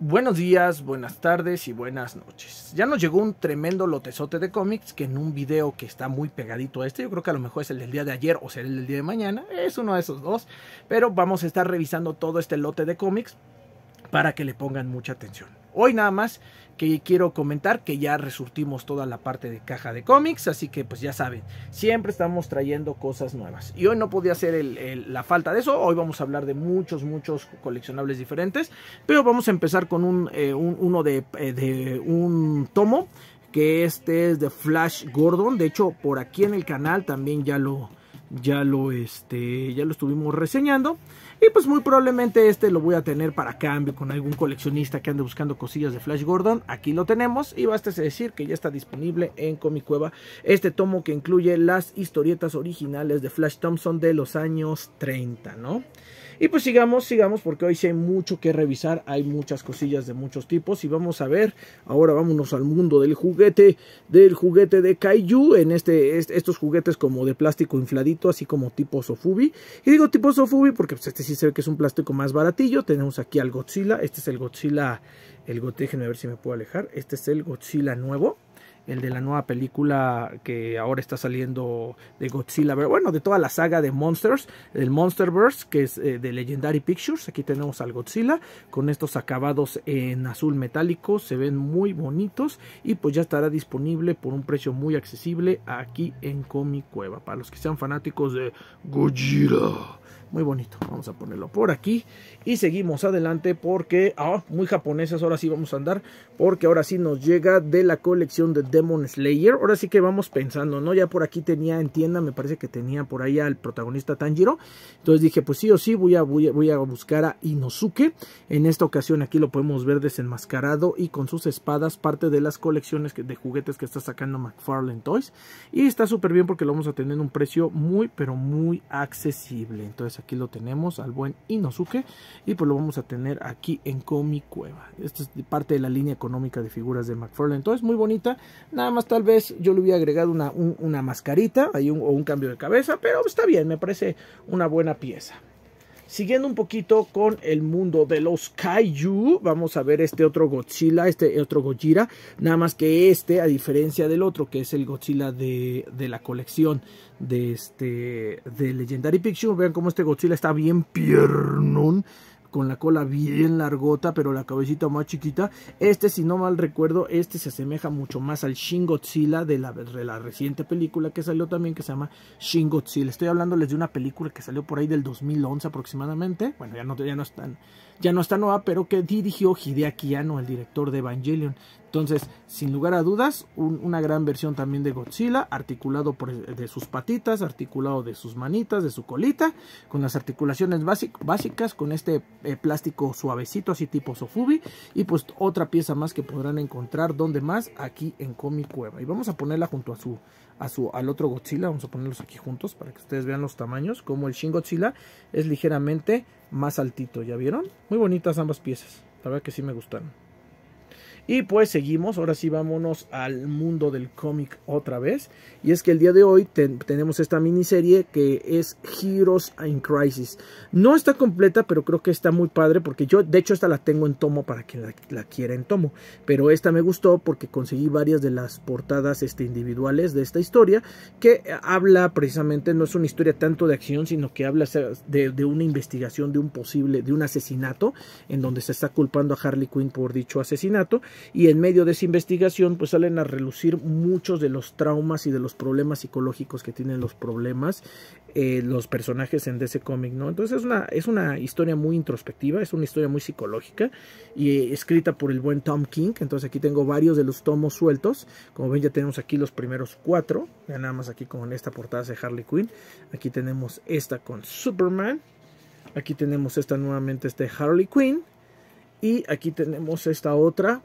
Buenos días, buenas tardes y buenas noches. Ya nos llegó un tremendo lotezote de cómics que en un video que está muy pegadito a este, yo creo que a lo mejor es el del día de ayer o será el del día de mañana, es uno de esos dos, pero vamos a estar revisando todo este lote de cómics para que le pongan mucha atención. Hoy nada más que quiero comentar que ya resurtimos toda la parte de caja de cómics, así que pues ya saben, siempre estamos trayendo cosas nuevas. Y hoy no podía ser la falta de eso, hoy vamos a hablar de muchos, muchos coleccionables diferentes, pero vamos a empezar con eh, uno eh, de un tomo, que este es de Flash Gordon, de hecho por aquí en el canal también ya lo ya lo este ya lo estuvimos reseñando y pues muy probablemente este lo voy a tener para cambio con algún coleccionista que ande buscando cosillas de Flash Gordon aquí lo tenemos y basta decir que ya está disponible en Comic Cueva este tomo que incluye las historietas originales de Flash Thompson de los años 30 no y pues sigamos, sigamos, porque hoy sí hay mucho que revisar, hay muchas cosillas de muchos tipos y vamos a ver, ahora vámonos al mundo del juguete, del juguete de Kaiju, en este, estos juguetes como de plástico infladito, así como tipo Sofubi. Y digo tipo Sofubi porque pues, este sí se ve que es un plástico más baratillo, tenemos aquí al Godzilla, este es el Godzilla el GOT, a ver si me puedo alejar. Este es el Godzilla nuevo, el de la nueva película que ahora está saliendo de Godzilla, bueno, de toda la saga de Monsters, del Monsterverse, que es eh, de Legendary Pictures. Aquí tenemos al Godzilla con estos acabados en azul metálico, se ven muy bonitos y pues ya estará disponible por un precio muy accesible aquí en Comic Cueva para los que sean fanáticos de Godzilla muy bonito. Vamos a ponerlo por aquí y seguimos adelante porque, ah, muy japonesas, ahora sí vamos a andar porque ahora sí nos llega de la colección de Demon Slayer. Ahora sí que vamos pensando, ¿no? Ya por aquí tenía en tienda, me parece que tenía por ahí al protagonista Tanjiro. Entonces dije, pues sí o sí, voy a, voy a, voy a buscar a Inosuke. En esta ocasión aquí lo podemos ver desenmascarado y con sus espadas, parte de las colecciones de juguetes que está sacando McFarlane Toys. Y está súper bien porque lo vamos a tener en un precio muy, pero muy accesible. Entonces aquí lo tenemos al buen Inosuke y pues lo vamos a tener aquí en Comic Cueva. Esta es parte de la línea económica de figuras de McFarlane, entonces muy bonita, nada más tal vez yo le hubiera agregado una, mascarita o un cambio de cabeza, pero está bien, me parece una buena pieza. Siguiendo un poquito con el mundo de los Kaiju, vamos a ver este otro Godzilla, este otro Gojira, nada más que este, a diferencia del otro, que es el Godzilla de, de la colección de, este, de Legendary Pictures, vean cómo este Godzilla está bien piernón, con la cola bien largota, pero la cabecita más chiquita. Este, si no mal recuerdo, este se asemeja mucho más al Shin de la, de la reciente película que salió también, que se llama Shin Estoy hablándoles de una película que salió por ahí del 2011 aproximadamente. Bueno, ya no, ya no están ya no está nueva, pero que dirigió Hideaki Anno, el director de Evangelion. Entonces, sin lugar a dudas, una gran versión también de Godzilla, articulado de sus patitas, articulado de sus manitas, de su colita, con las articulaciones básicas, con este eh, plástico suavecito, así tipo Sofubi, y pues otra pieza más que podrán encontrar, donde más? Aquí en Comic Cueva. Y vamos a ponerla junto a su, a su, al otro Godzilla. Vamos a ponerlos aquí juntos para que ustedes vean los tamaños. Como el Shin Godzilla es ligeramente más altito, ¿ya vieron? Muy bonitas ambas piezas. La verdad que sí me gustaron. Y pues seguimos, ahora sí vámonos al mundo del cómic otra vez. Y es que el día de hoy tenemos esta miniserie que es Heroes in Crisis. No está completa, pero creo que está muy padre porque yo, de hecho, esta la tengo en tomo para quien la, quiera en tomo. Pero esta me gustó porque conseguí varias de las portadas este, individuales de esta historia que habla precisamente, no es una historia tanto de acción, sino que habla de, de una investigación, de un posible, de un asesinato, en donde se está culpando a Harley Quinn por dicho asesinato y en medio de esa investigación pues salen a relucir muchos de los traumas y de los problemas psicológicos que tienen los problemas eh, los personajes en ese cómic ¿no? Entonces es una, es una historia muy introspectiva, es una historia muy psicológica y eh, escrita por el buen Tom King, entonces aquí tengo varios de los tomos sueltos, como ven ya tenemos aquí los primeros cuatro, ya nada más aquí con esta portada de Harley Quinn, aquí tenemos esta con Superman, aquí tenemos esta nuevamente, este Harley Quinn, y aquí tenemos esta otra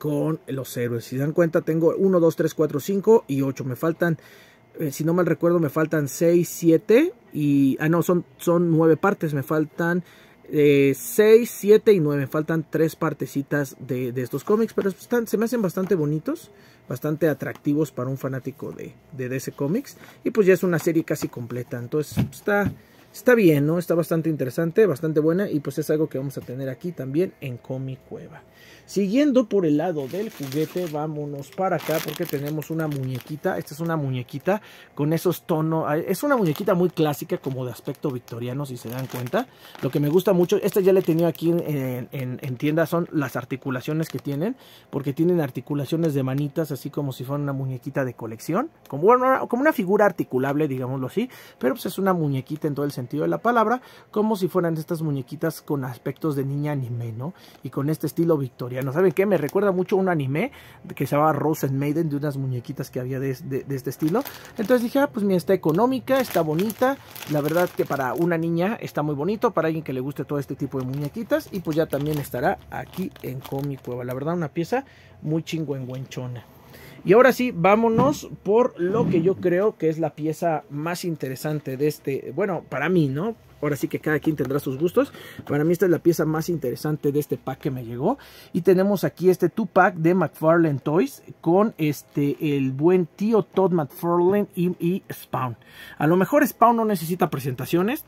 con los héroes. Si se dan cuenta, tengo 1, 2, 3, 4, 5 y 8. Me faltan, eh, si no mal recuerdo, me faltan 6, 7 y... Ah, no, son, son 9 partes. Me faltan 6, eh, 7 y 9. Me faltan 3 partecitas de, estos cómics, pero se me hacen bastante bonitos, bastante atractivos para un fanático de, de DC Comics. Y pues ya es una serie casi completa. Entonces, está... Está bien, ¿no? Está bastante interesante, bastante buena y pues es algo que vamos a tener aquí también en Comic Cueva. Siguiendo por el lado del juguete, vámonos para acá porque tenemos una muñequita. Esta es una muñequita con esos tonos. Es una muñequita muy clásica como de aspecto victoriano, si se dan cuenta. Lo que me gusta mucho, esta ya la he tenido aquí en, en tienda, son las articulaciones que tienen. Porque tienen articulaciones de manitas, así como si fuera una muñequita de colección. Como, como una figura articulable, digámoslo así. Pero pues es una muñequita en todo el sentido sentido de la palabra, como si fueran estas muñequitas con aspectos de niña anime, ¿no? Y con este estilo victoriano. ¿Saben qué? Me recuerda mucho un anime que se llama Rosen Maiden, de unas muñequitas que había de, este estilo. Entonces dije, ah, pues mira, está económica, está bonita. La verdad que para una niña está muy bonito, para alguien que le guste todo este tipo de muñequitas. Y pues ya también estará aquí en Comic Cueva. La verdad, una pieza muy chingüengüenchona. Y ahora sí, vámonos por lo que yo creo que es la pieza más interesante de este, bueno, para mí, ¿no? Ahora sí que cada quien tendrá sus gustos. Para mí esta es la pieza más interesante de este pack que me llegó. Y tenemos aquí este 2-pack de McFarlane Toys con este el buen tío Todd McFarlane y Spawn. A lo mejor Spawn no necesita presentaciones.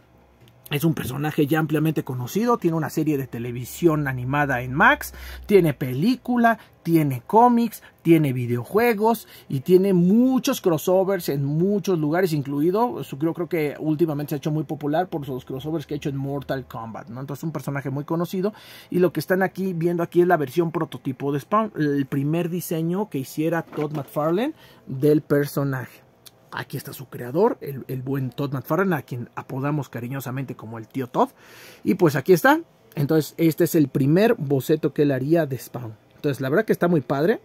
Es un personaje ya ampliamente conocido, tiene una serie de televisión animada en Max, tiene película, tiene cómics, tiene videojuegos y tiene muchos crossovers en muchos lugares, incluido, yo creo que últimamente se ha hecho muy popular por los crossovers que ha hecho en Mortal Kombat, ¿no? Entonces un personaje muy conocido y lo que están aquí viendo aquí es la versión prototipo de Spawn, el primer diseño que hiciera Todd McFarlane del personaje. Aquí está su creador, el, buen Todd McFarlane, a quien apodamos cariñosamente como el tío Todd. Y pues aquí está. Entonces, este es el primer boceto que él haría de Spawn. Entonces, la verdad que está muy padre.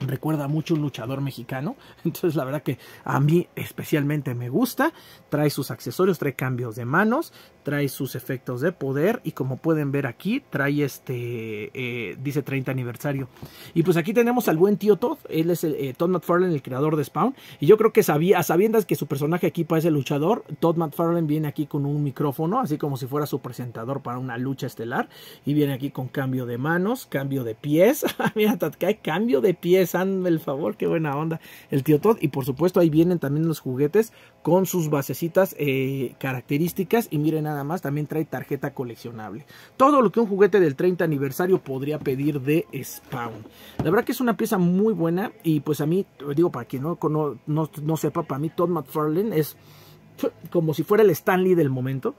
Recuerda mucho un luchador mexicano. Entonces, la verdad que a mí especialmente me gusta. Trae sus accesorios, trae cambios de manos, trae sus efectos de poder y como pueden ver aquí trae este eh, dice 30 aniversario y pues aquí tenemos al buen tío Todd él es el, eh, Todd McFarlane el creador de Spawn y yo creo que sabía sabiendas que su personaje aquí parece luchador Todd McFarlane viene aquí con un micrófono así como si fuera su presentador para una lucha estelar y viene aquí con cambio de manos cambio de pies ah, mira hay cambio de pies hazme el favor qué buena onda el tío Todd y por supuesto ahí vienen también los juguetes con sus basecitas eh, características y miren nada más, también trae tarjeta coleccionable. Todo lo que un juguete del 30 aniversario podría pedir de Spawn. La verdad que es una pieza muy buena y pues a mí, digo, para quien no, no, sepa, para mí Todd McFarlane es como si fuera el Stanley del momento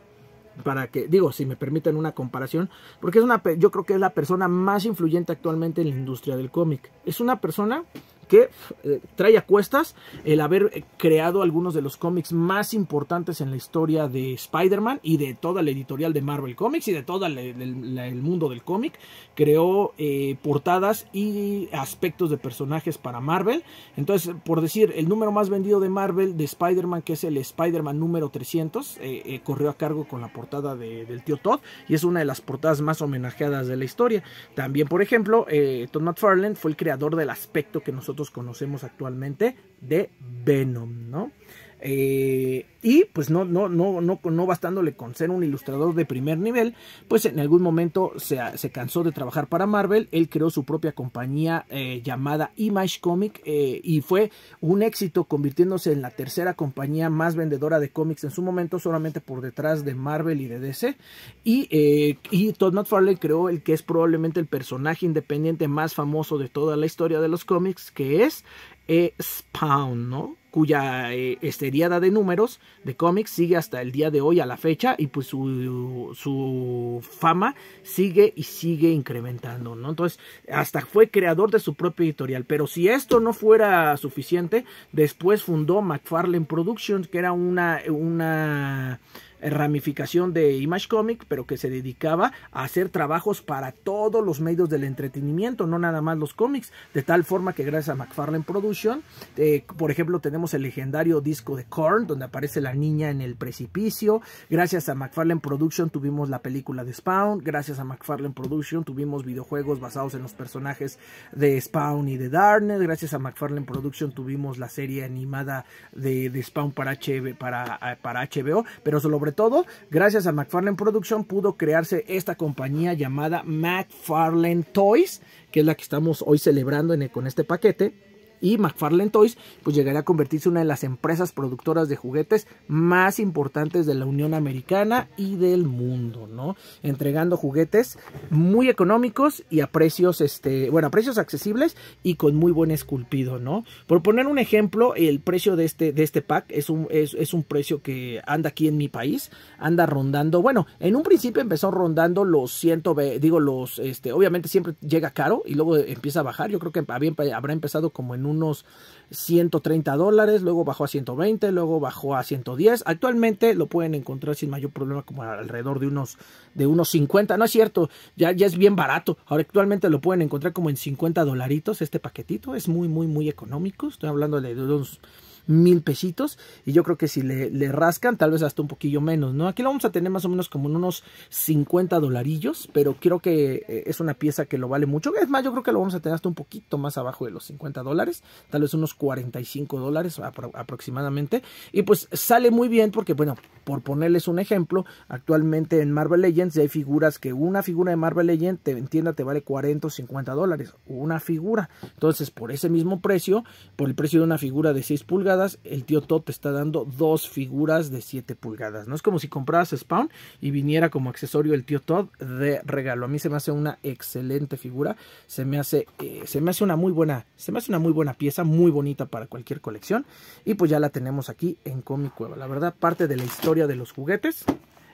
para que, digo, si me permiten una comparación, porque es una, yo creo que es la persona más influyente actualmente en la industria del cómic. Es una persona que eh, trae a cuestas el haber eh, creado algunos de los cómics más importantes en la historia de Spider-Man y de toda la editorial de Marvel Comics y de todo el, mundo del cómic. Creó eh, portadas y aspectos de personajes para Marvel. Entonces, por decir, el número más vendido de Marvel de Spider-Man, que es el Spider-Man número 300, corrió a cargo con la portada del tío Todd y es una de las portadas más homenajeadas de la historia. También, por ejemplo, Todd McFarlane fue el creador del aspecto que nosotros conocemos actualmente de Venom, ¿no? Eh, y pues no, no, no, no, no bastándole con ser un ilustrador de primer nivel, pues en algún momento se, cansó de trabajar para Marvel, él creó su propia compañía eh, llamada Image Comic eh, y fue un éxito convirtiéndose en la tercera compañía más vendedora de cómics en su momento, solamente por detrás de Marvel y de DC. Y, y Todd McFarlane creó el que es probablemente el personaje independiente más famoso de toda la historia de los cómics, que es eh, Spawn, ¿no? cuya eh, esterilidad de números de cómics sigue hasta el día de hoy a la fecha y pues su, fama sigue y sigue incrementando, ¿no? Entonces, hasta fue creador de su propio editorial, pero si esto no fuera suficiente, después fundó McFarlane Productions, que era una, una eh, ramificación de Image Comic, pero que se dedicaba a hacer trabajos para todos los medios del entretenimiento, no nada más los cómics, de tal forma que gracias a McFarlane Production, eh, por ejemplo, tenemos el legendario disco de Korn, donde aparece la niña en el precipicio, gracias a McFarlane Production tuvimos la película de Spawn, gracias a McFarlane Production tuvimos videojuegos basados en los personajes de Spawn y de Darkness, gracias a McFarlane Production tuvimos la serie animada de, Spawn para, para, eh, para HBO, pero sobre todo, gracias a McFarlane Production pudo crearse esta compañía llamada McFarlane Toys, que es la que estamos hoy celebrando con este paquete y McFarlane Toys pues llegará a convertirse en una de las empresas productoras de juguetes más importantes de la Unión Americana y del mundo, ¿no? Entregando juguetes muy económicos y a precios, este, bueno, a precios accesibles y con muy buen esculpido, ¿no? Por poner un ejemplo, el precio de este, de este pack es un, es, un precio que anda aquí en mi país, anda rondando, bueno, en un principio empezó rondando los 100, digo, los, este, obviamente siempre llega caro y luego empieza a bajar, yo creo que habrá empezado como en un unos 130 dólares, luego bajó a 120, luego bajó a 110. Actualmente lo pueden encontrar sin mayor problema como alrededor de unos, de unos 50, no es cierto, ya, ya es bien barato. Ahora actualmente lo pueden encontrar como en 50 dolaritos este paquetito, es muy, muy, muy económico. Estoy hablando de unos mil pesitos. Y yo creo que si le, rascan, tal vez hasta un poquillo menos, ¿no? Aquí lo vamos a tener más o menos como en unos 50 dolarillos, pero creo que eh, es una pieza que lo vale mucho. Es más, yo creo que lo vamos a tener hasta un poquito más abajo de los 50 dólares, tal vez unos 45 dólares aproximadamente. Y pues sale muy bien porque, bueno, por ponerles un ejemplo, actualmente en Marvel Legends hay figuras que una figura de Marvel Legends, te entienda, te vale 40 o 50 dólares, una figura. Entonces, por ese mismo precio, por el precio de una figura de 6 pulgadas, el tío Todd te está dando dos figuras de 7 pulgadas. No es como si compraras Spawn y viniera como accesorio el tío Todd de regalo. A mí se me hace una excelente figura, se me hace, eh, se me hace una muy buena, se me hace una muy buena pieza, muy bonita para cualquier colección. Y pues ya la tenemos aquí en Comic Cueva. La verdad, parte de la historia de los juguetes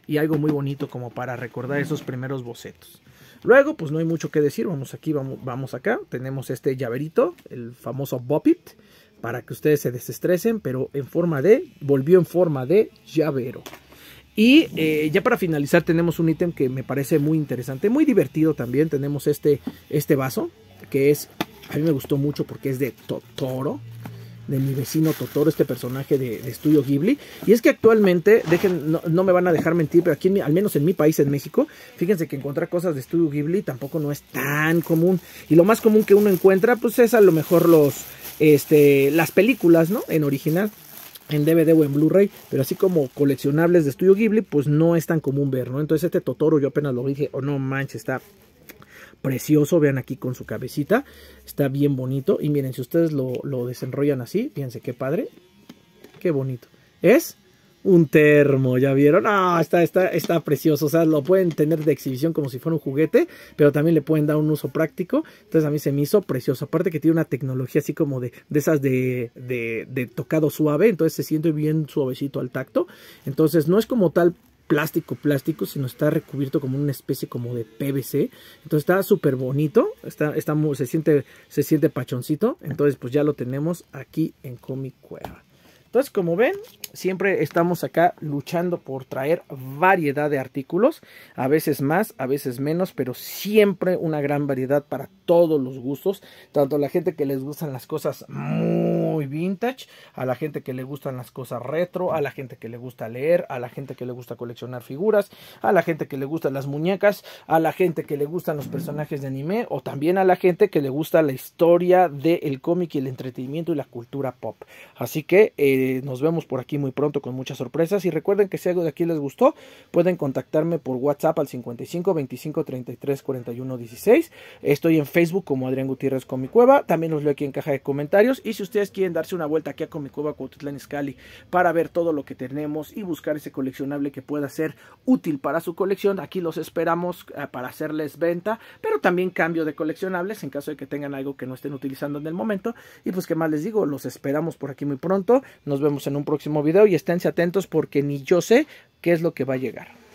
y algo muy bonito como para recordar esos primeros bocetos. Luego, pues no hay mucho que decir, vamos aquí, vamos, acá, tenemos este llaverito, el famoso Bopit, para que ustedes se desestresen, pero en forma de, volvió en forma de llavero. Y eh, ya para finalizar tenemos un ítem que me parece muy interesante, muy divertido también. Tenemos este, este vaso, que es, a mí me gustó mucho porque es de Totoro de mi vecino Totoro, este personaje de, Estudio Ghibli. Y es que actualmente, dejen, no, me van a dejar mentir, pero aquí, al menos en mi país, en México, fíjense que encontrar cosas de Estudio Ghibli tampoco no es tan común. Y lo más común que uno encuentra, pues es a lo mejor los, este, las películas, ¿no? En original en DVD o en Blu-ray, pero así como coleccionables de estudio Ghibli, pues no es tan común ver, ¿no? Entonces este Totoro yo apenas lo dije, oh no manches, está precioso, vean aquí con su cabecita, está bien bonito. Y miren, si ustedes lo, desenrollan así, fíjense qué padre, qué bonito. Es un termo, ¿ya vieron? Ah, está, está, está precioso. O sea, lo pueden tener de exhibición como si fuera un juguete, pero también le pueden dar un uso práctico. Entonces a mí se me hizo precioso. Aparte que tiene una tecnología así como de, de esas de, de tocado suave, entonces se siente bien suavecito al tacto. Entonces no es como tal plástico plástico, sino está recubierto como una especie como de PVC. Entonces está súper bonito, está, está muy, se, siente, se siente pachoncito. Entonces pues ya lo tenemos aquí en Comic Cueva. Entonces como ven, siempre estamos acá luchando por traer variedad de artículos, a veces más, a veces menos, pero siempre una gran variedad para todos los gustos, tanto a la gente que les gustan las cosas muy vintage, a la gente que le gustan las cosas retro, a la gente que le gusta leer, a la gente que le gusta coleccionar figuras, a la gente que le gustan las muñecas, a la gente que le gustan los personajes de anime o también a la gente que le gusta la historia del cómic y el entretenimiento y la cultura pop. Así que eh, nos vemos por aquí muy pronto con muchas sorpresas y recuerden que si algo de aquí les gustó pueden contactarme por WhatsApp al 55 25 33 41 16. Estoy en Facebook como Adrián Gutiérrez con mi cueva También los leo aquí en caja de comentarios. Y si ustedes quieren darse una vuelta aquí a cueva Cuautitlán escali para ver todo lo que tenemos y buscar ese coleccionable que pueda ser útil para su colección, aquí los esperamos eh, para hacerles venta, pero también cambio de coleccionables en caso de que tengan algo que no estén utilizando en el momento. Y pues, qué más les digo? Los esperamos por aquí muy pronto. Nos vemos en un próximo video y esténse atentos porque ni yo sé qué es lo que va a llegar.